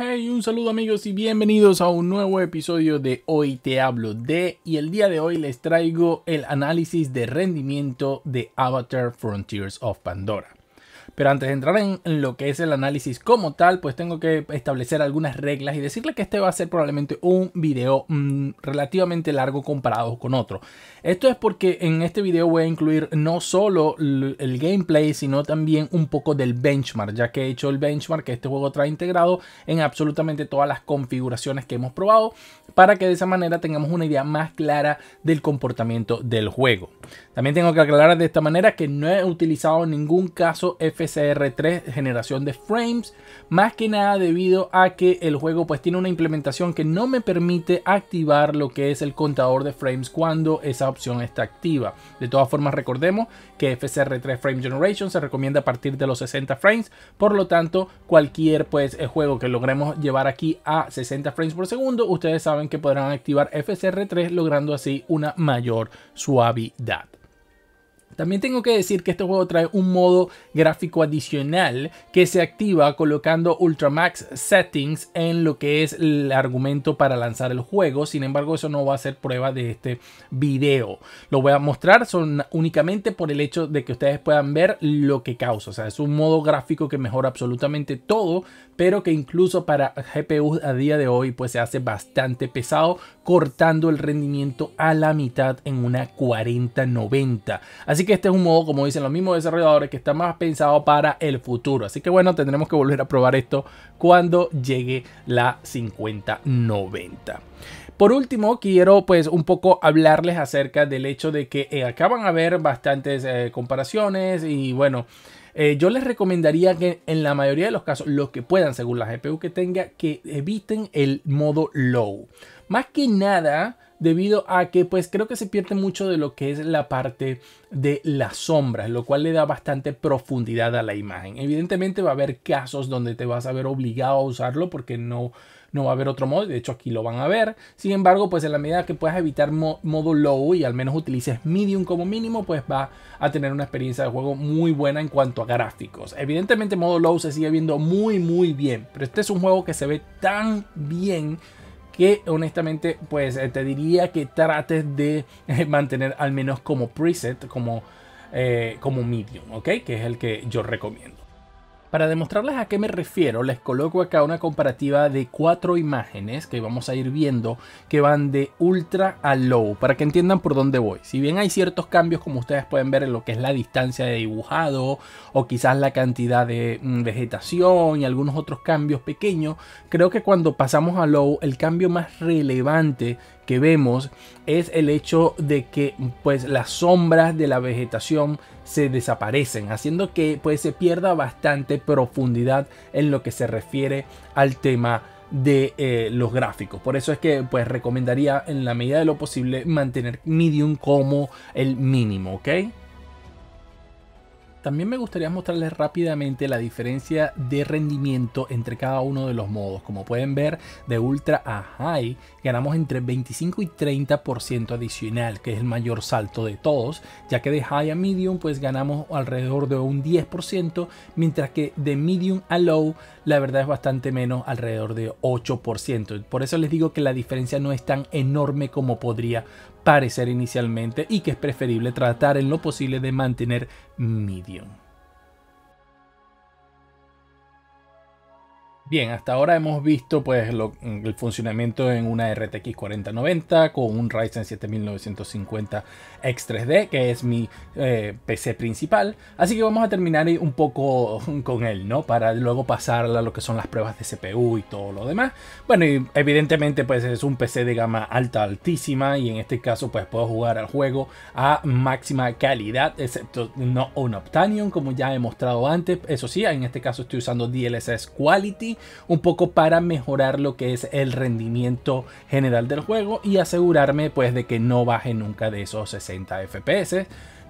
Hey, un saludo amigos y bienvenidos a un nuevo episodio de Hoy te hablo de y el día de hoy les traigo el análisis de rendimiento de Avatar Frontiers of Pandora. Pero antes de entrar en lo que es el análisis como tal, pues tengo que establecer algunas reglas y decirle que este va a ser probablemente un video mm, relativamente largo comparado con otro. Esto es porque en este video voy a incluir no solo el gameplay, sino también un poco del benchmark, ya que he hecho el benchmark que este juego trae integrado en absolutamente todas las configuraciones que hemos probado para que de esa manera tengamos una idea más clara del comportamiento del juego. También tengo que aclarar de esta manera que no he utilizado en ningún caso FCR3 generación de frames, más que nada debido a que el juego pues tiene una implementación que no me permite activar lo que es el contador de frames cuando esa opción está activa. De todas formas recordemos que FCR3 Frame Generation se recomienda a partir de los 60 frames, por lo tanto cualquier pues eh, juego que logremos llevar aquí a 60 frames por segundo, ustedes saben que podrán activar FCR3 logrando así una mayor suavidad. También tengo que decir que este juego trae un modo gráfico adicional que se activa colocando Ultramax Settings en lo que es el argumento para lanzar el juego. Sin embargo, eso no va a ser prueba de este video. Lo voy a mostrar son únicamente por el hecho de que ustedes puedan ver lo que causa. O sea, es un modo gráfico que mejora absolutamente todo, pero que incluso para GPU a día de hoy pues se hace bastante pesado cortando el rendimiento a la mitad en una 4090. Así que este es un modo, como dicen los mismos desarrolladores, que está más pensado para el futuro. Así que bueno, tendremos que volver a probar esto cuando llegue la 5090. Por último, quiero pues un poco hablarles acerca del hecho de que eh, acaban a haber bastantes eh, comparaciones y bueno, eh, yo les recomendaría que en la mayoría de los casos, los que puedan, según la GPU que tenga, que eviten el modo low. Más que nada, debido a que pues creo que se pierde mucho de lo que es la parte de las sombras, lo cual le da bastante profundidad a la imagen. Evidentemente va a haber casos donde te vas a ver obligado a usarlo porque no no va a haber otro modo, de hecho aquí lo van a ver. Sin embargo, pues en la medida que puedas evitar modo low y al menos utilices medium como mínimo, pues va a tener una experiencia de juego muy buena en cuanto a gráficos. Evidentemente modo low se sigue viendo muy muy bien, pero este es un juego que se ve tan bien que honestamente pues eh, te diría que trates de eh, mantener al menos como preset, como, eh, como medium, ¿ok? Que es el que yo recomiendo. Para demostrarles a qué me refiero, les coloco acá una comparativa de cuatro imágenes que vamos a ir viendo que van de ultra a low, para que entiendan por dónde voy. Si bien hay ciertos cambios, como ustedes pueden ver, en lo que es la distancia de dibujado o quizás la cantidad de mm, vegetación y algunos otros cambios pequeños, creo que cuando pasamos a low, el cambio más relevante que vemos es el hecho de que pues las sombras de la vegetación se desaparecen, haciendo que pues se pierda bastante profundidad en lo que se refiere al tema de eh, los gráficos. Por eso es que pues recomendaría en la medida de lo posible mantener medium como el mínimo, ¿ok? También me gustaría mostrarles rápidamente la diferencia de rendimiento entre cada uno de los modos. Como pueden ver, de ultra a high ganamos entre 25 y 30% adicional, que es el mayor salto de todos, ya que de high a medium pues ganamos alrededor de un 10%, mientras que de medium a low la verdad es bastante menos, alrededor de 8%. Por eso les digo que la diferencia no es tan enorme como podría parecer inicialmente y que es preferible tratar en lo posible de mantener medium. Bien, hasta ahora hemos visto pues, el funcionamiento en una RTX 4090 con un Ryzen 7950 X3D, que es mi eh, PC principal. Así que vamos a terminar un poco con él, ¿no? Para luego pasar a lo que son las pruebas de CPU y todo lo demás. Bueno, y evidentemente pues es un PC de gama alta, altísima, y en este caso pues puedo jugar al juego a máxima calidad, excepto no un Optanium, como ya he mostrado antes. Eso sí, en este caso estoy usando DLSS Quality un poco para mejorar lo que es el rendimiento general del juego y asegurarme pues de que no baje nunca de esos 60 FPS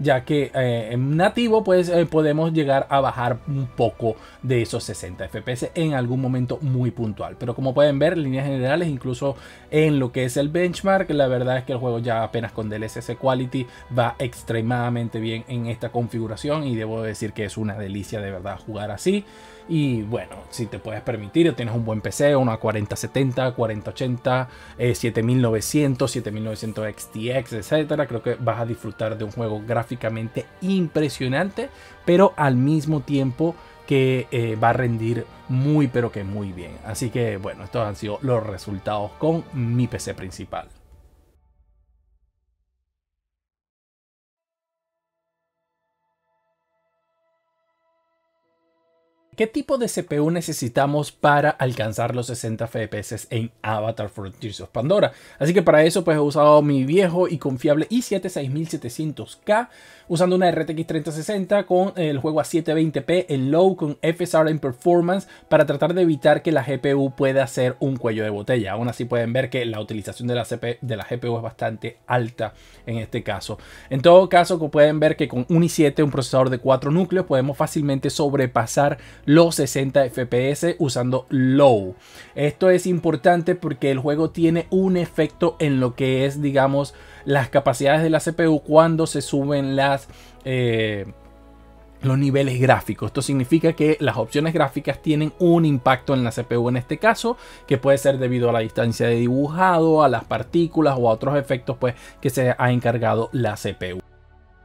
ya que eh, en nativo pues eh, podemos llegar a bajar un poco de esos 60 fps en algún momento muy puntual pero como pueden ver líneas generales incluso en lo que es el benchmark la verdad es que el juego ya apenas con DLSS quality va extremadamente bien en esta configuración y debo decir que es una delicia de verdad jugar así y bueno, si te puedes permitir, tienes un buen PC, una 4070, 4080, 7900, 7900 XTX, etcétera, creo que vas a disfrutar de un juego gráficamente impresionante, pero al mismo tiempo que eh, va a rendir muy pero que muy bien. Así que bueno, estos han sido los resultados con mi PC principal. ¿Qué tipo de CPU necesitamos para alcanzar los 60 FPS en Avatar Frontiers of Pandora? Así que para eso pues he usado mi viejo y confiable i7 6700K usando una RTX 3060 con el juego a 720p en low con FSR en performance para tratar de evitar que la GPU pueda ser un cuello de botella. Aún así pueden ver que la utilización de la, CP, de la GPU es bastante alta en este caso. En todo caso pueden ver que con un i7, un procesador de 4 núcleos, podemos fácilmente sobrepasar los 60 FPS usando low. Esto es importante porque el juego tiene un efecto en lo que es, digamos, las capacidades de la CPU cuando se suben las... Eh, los niveles gráficos. Esto significa que las opciones gráficas tienen un impacto en la CPU en este caso, que puede ser debido a la distancia de dibujado, a las partículas o a otros efectos pues, que se ha encargado la CPU.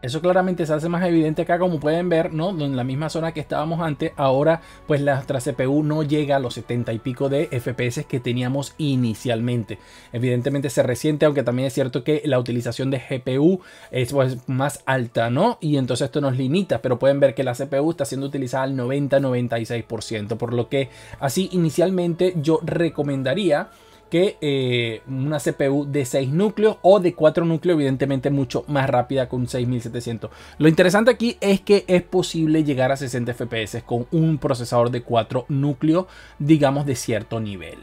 Eso claramente se hace más evidente acá, como pueden ver, ¿no? En la misma zona que estábamos antes, ahora pues la otra CPU no llega a los 70 y pico de FPS que teníamos inicialmente. Evidentemente se resiente, aunque también es cierto que la utilización de GPU es pues, más alta, ¿no? Y entonces esto nos limita, pero pueden ver que la CPU está siendo utilizada al 90-96%, por lo que así inicialmente yo recomendaría que eh, una CPU de 6 núcleos o de 4 núcleos, evidentemente mucho más rápida con 6700. Lo interesante aquí es que es posible llegar a 60 FPS con un procesador de 4 núcleos, digamos de cierto nivel.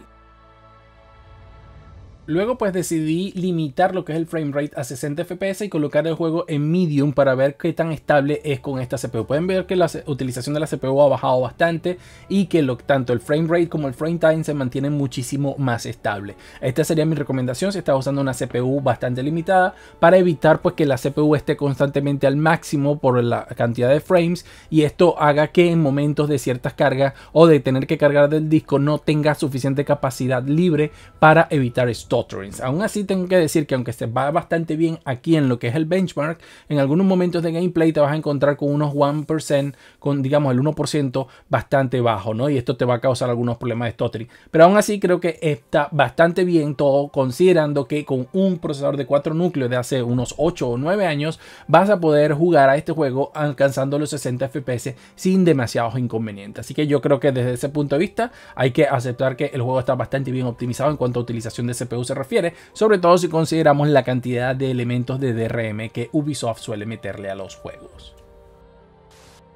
Luego pues decidí limitar lo que es el frame rate a 60 fps y colocar el juego en medium para ver qué tan estable es con esta CPU. Pueden ver que la utilización de la CPU ha bajado bastante y que lo, tanto el frame rate como el frame time se mantienen muchísimo más estable. Esta sería mi recomendación si estás usando una CPU bastante limitada para evitar pues que la CPU esté constantemente al máximo por la cantidad de frames y esto haga que en momentos de ciertas cargas o de tener que cargar del disco no tenga suficiente capacidad libre para evitar esto Aún así tengo que decir que aunque se va bastante bien aquí en lo que es el benchmark, en algunos momentos de gameplay te vas a encontrar con unos 1%, con digamos el 1% bastante bajo, ¿no? Y esto te va a causar algunos problemas de stuttering. Pero aún así creo que está bastante bien todo considerando que con un procesador de 4 núcleos de hace unos 8 o 9 años vas a poder jugar a este juego alcanzando los 60 FPS sin demasiados inconvenientes. Así que yo creo que desde ese punto de vista hay que aceptar que el juego está bastante bien optimizado en cuanto a utilización de CPU se refiere, sobre todo si consideramos la cantidad de elementos de DRM que Ubisoft suele meterle a los juegos.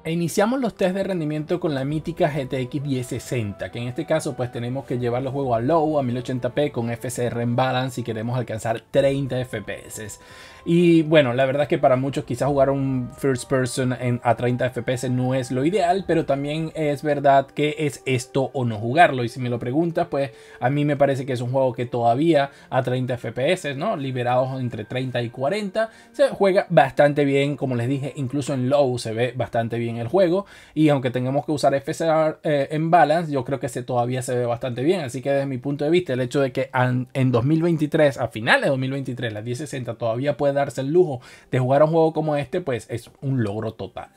E iniciamos los test de rendimiento con la mítica GTX 1060, que en este caso pues tenemos que llevar los juegos a low, a 1080p con FCR en balance si queremos alcanzar 30 FPS. Y bueno, la verdad es que para muchos quizás jugar un first person en, a 30 FPS no es lo ideal, pero también es verdad que es esto o no jugarlo. Y si me lo preguntas, pues a mí me parece que es un juego que todavía a 30 FPS, ¿no? Liberados entre 30 y 40, se juega bastante bien, como les dije, incluso en low se ve bastante bien el juego. Y aunque tengamos que usar FSR eh, en balance, yo creo que se, todavía se ve bastante bien. Así que desde mi punto de vista, el hecho de que en 2023, a finales de 2023, la 1060 todavía puede darse el lujo de jugar a un juego como este, pues es un logro total.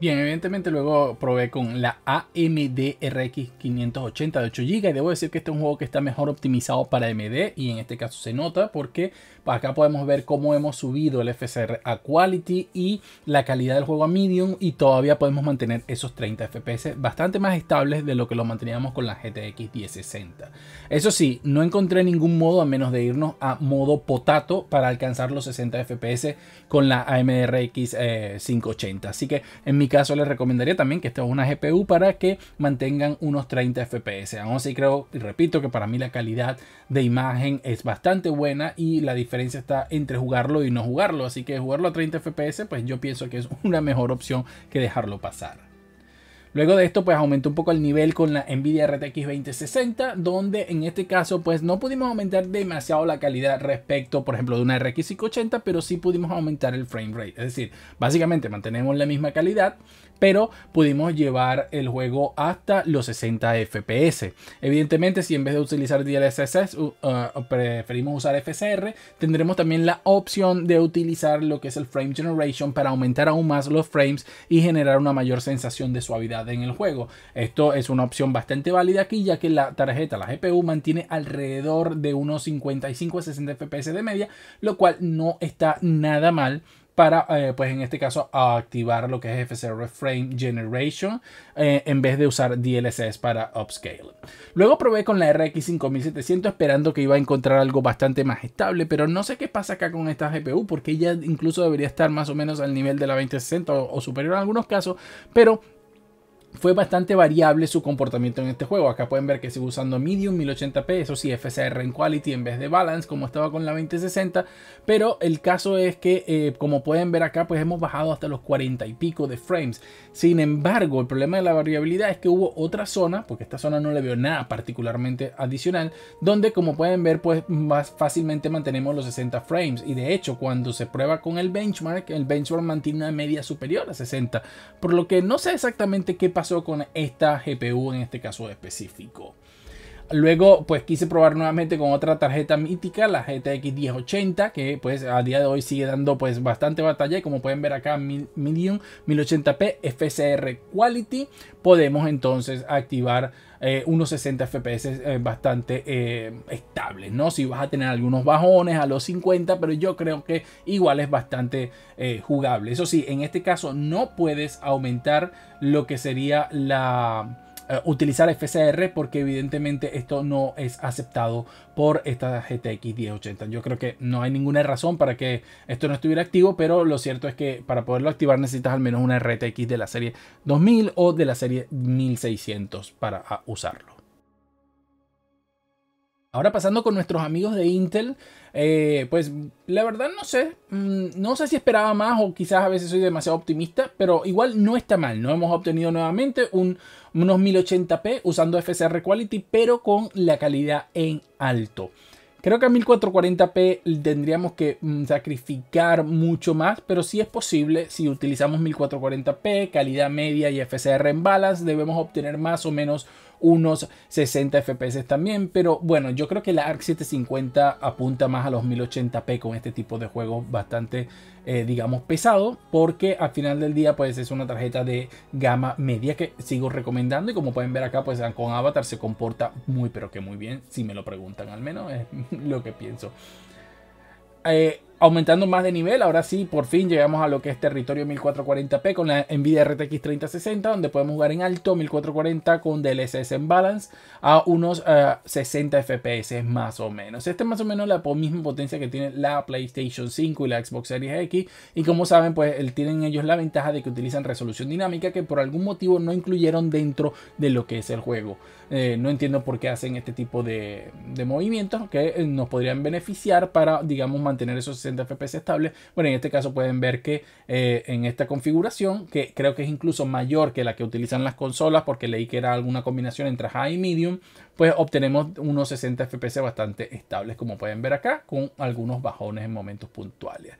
Bien, evidentemente luego probé con la AMD RX 580 de 8 GB. y Debo decir que este es un juego que está mejor optimizado para AMD y en este caso se nota porque acá podemos ver cómo hemos subido el FSR a Quality y la calidad del juego a Medium y todavía podemos mantener esos 30 FPS bastante más estables de lo que lo manteníamos con la GTX 1060. Eso sí, no encontré ningún modo a menos de irnos a modo potato para alcanzar los 60 FPS con la AMD RX 580. Así que en caso les recomendaría también que esté una GPU para que mantengan unos 30 FPS. Aún así creo y repito que para mí la calidad de imagen es bastante buena y la diferencia está entre jugarlo y no jugarlo. Así que jugarlo a 30 FPS pues yo pienso que es una mejor opción que dejarlo pasar. Luego de esto, pues aumentó un poco el nivel con la Nvidia RTX 2060, donde en este caso, pues no pudimos aumentar demasiado la calidad respecto, por ejemplo, de una RX 580, pero sí pudimos aumentar el frame rate. Es decir, básicamente mantenemos la misma calidad, pero pudimos llevar el juego hasta los 60 FPS. Evidentemente, si en vez de utilizar DLSS ah, preferimos usar FSR, tendremos también la opción de utilizar lo que es el frame generation para aumentar aún más los frames y generar una mayor sensación de suavidad en el juego. Esto es una opción bastante válida aquí, ya que la tarjeta, la GPU, mantiene alrededor de unos 55 a 60 FPS de media, lo cual no está nada mal para, eh, pues en este caso, activar lo que es FSR Frame Generation eh, en vez de usar DLSS para upscale. Luego probé con la RX 5700 esperando que iba a encontrar algo bastante más estable, pero no sé qué pasa acá con esta GPU porque ella incluso debería estar más o menos al nivel de la 2060 o superior en algunos casos, pero fue bastante variable su comportamiento en este juego. Acá pueden ver que sigo usando medium 1080p, eso sí, FSR en quality en vez de balance, como estaba con la 2060. Pero el caso es que, eh, como pueden ver acá, pues hemos bajado hasta los 40 y pico de frames. Sin embargo, el problema de la variabilidad es que hubo otra zona, porque esta zona no le veo nada particularmente adicional, donde como pueden ver, pues más fácilmente mantenemos los 60 frames. Y de hecho, cuando se prueba con el benchmark, el benchmark mantiene una media superior a 60. Por lo que no sé exactamente qué con esta GPU en este caso específico. Luego, pues quise probar nuevamente con otra tarjeta mítica, la GTX 1080, que pues a día de hoy sigue dando pues bastante batalla. Y como pueden ver acá, Medium 1080p FCR Quality, podemos entonces activar eh, unos 60 FPS eh, bastante eh, estables, ¿no? Si vas a tener algunos bajones a los 50, pero yo creo que igual es bastante jugable. Eso sí, en este caso no puedes aumentar lo que sería la eh, utilizar FCR porque evidentemente esto no es aceptado por esta GTX 1080. Yo creo que no hay ninguna razón para que esto no estuviera activo, pero lo cierto es que para poderlo activar necesitas al menos una RTX de la serie 2000 o de la serie 1600 para usarlo. Ahora pasando con nuestros amigos de Intel, eh, pues la verdad no sé, mm, no sé si esperaba más o quizás a veces soy demasiado optimista, pero igual no está mal, no hemos obtenido nuevamente un, unos 1080p usando FSR Quality, pero con la calidad en alto. Creo que a 1440p tendríamos que mm, sacrificar mucho más, pero si sí es posible, si utilizamos 1440p, calidad media y FSR en balas, debemos obtener más o menos unos 60 FPS también, pero bueno, yo creo que la ARC 750 apunta más a los 1080p con este tipo de juegos bastante, eh, digamos, pesado, porque al final del día pues es una tarjeta de gama media que sigo recomendando y como pueden ver acá pues con Avatar se comporta muy pero que muy bien, si me lo preguntan al menos, es lo que pienso. Eh, aumentando más de nivel, ahora sí, por fin llegamos a lo que es territorio 1440p con la Nvidia RTX 3060, donde podemos jugar en alto 1440 con DLSS en balance a unos 60 eh, FPS más o menos. Este es más o menos la misma potencia que tiene la PlayStation 5 y la Xbox Series X. Y como saben, pues tienen ellos la ventaja de que utilizan resolución dinámica que por algún motivo no incluyeron dentro de lo que es el juego. Eh, no entiendo por qué hacen este tipo de, movimientos que eh, nos podrían beneficiar para, digamos, mantener esos FPS estable. Bueno, en este caso pueden ver que eh, en esta configuración, que creo que es incluso mayor que la que utilizan las consolas, porque leí que era alguna combinación entre high y medium, pues obtenemos unos 60 FPS bastante estables, como pueden ver acá, con algunos bajones en momentos puntuales.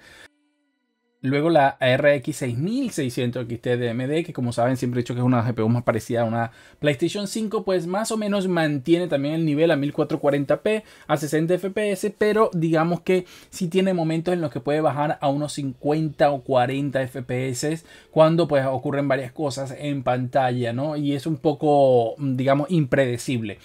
Luego la RX 6600 XT de AMD, que como saben siempre he dicho que es una GPU más parecida a una PlayStation 5, pues más o menos mantiene también el nivel a 1440p, a 60 FPS, pero digamos que sí tiene momentos en los que puede bajar a unos 50 o 40 FPS cuando pues ocurren varias cosas en pantalla, ¿no? Y es un poco, digamos, impredecible.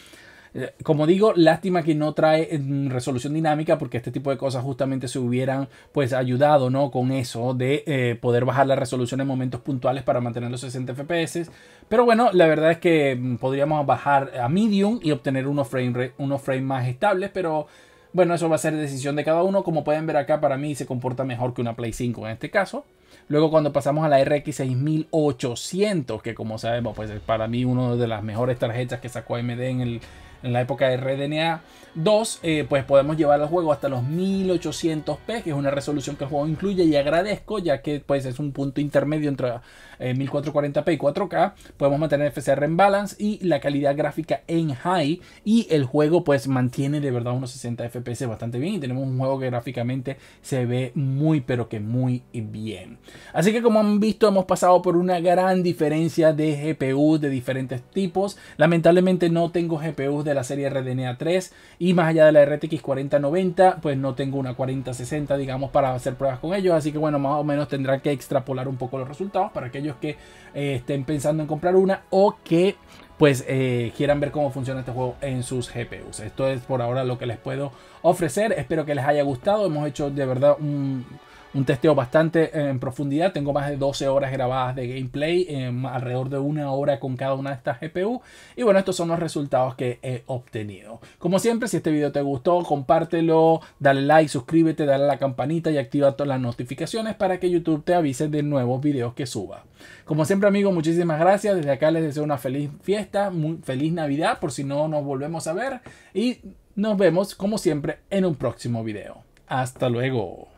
Eh, como digo, lástima que no trae eh, resolución dinámica porque este tipo de cosas justamente se hubieran pues ayudado, ¿no? Con eso de eh, poder bajar la resolución en momentos puntuales para mantener los 60 FPS. Pero bueno, la verdad es que mm, podríamos bajar a medium y obtener unos frames unos frame más estables, pero... Bueno, eso va a ser decisión de cada uno. Como pueden ver acá, para mí se comporta mejor que una Play 5 en este caso. Luego cuando pasamos a la RX 6800, que como sabemos, pues es para mí una de las mejores tarjetas que sacó AMD en el en la época de RDNA 2, eh, pues podemos llevar el juego hasta los 1800p, que es una resolución que el juego incluye y agradezco, ya que pues es un punto intermedio entre 1440p eh, y 4K, podemos mantener FCR en balance y la calidad gráfica en high y el juego pues mantiene de verdad unos 60 FPS bastante bien y tenemos un juego que gráficamente se ve muy pero que muy bien. Así que como han visto hemos pasado por una gran diferencia de GPUs de diferentes tipos. Lamentablemente no tengo GPUs de la serie RDNA 3 y más allá de la RTX 4090, pues no tengo una 4060, digamos, para hacer pruebas con ellos. Así que bueno, más o menos tendrán que extrapolar un poco los resultados para aquellos que eh, estén pensando en comprar una o que pues eh, quieran ver cómo funciona este juego en sus GPUs. Esto es por ahora lo que les puedo ofrecer. Espero que les haya gustado. Hemos hecho de verdad un un testeo bastante eh, en profundidad. Tengo más de 12 horas grabadas de gameplay, em, alrededor de una hora con cada una de estas GPU. Y bueno, estos son los resultados que he obtenido. Como siempre, si este video te gustó, compártelo, dale like, suscríbete, dale a la campanita y activa todas las notificaciones para que YouTube te avise de nuevos videos que suba. Como siempre, amigos, muchísimas gracias. Desde acá les deseo una feliz fiesta, muy feliz Navidad, por si no nos volvemos a ver. Y nos vemos, como siempre, en un próximo video. Hasta luego.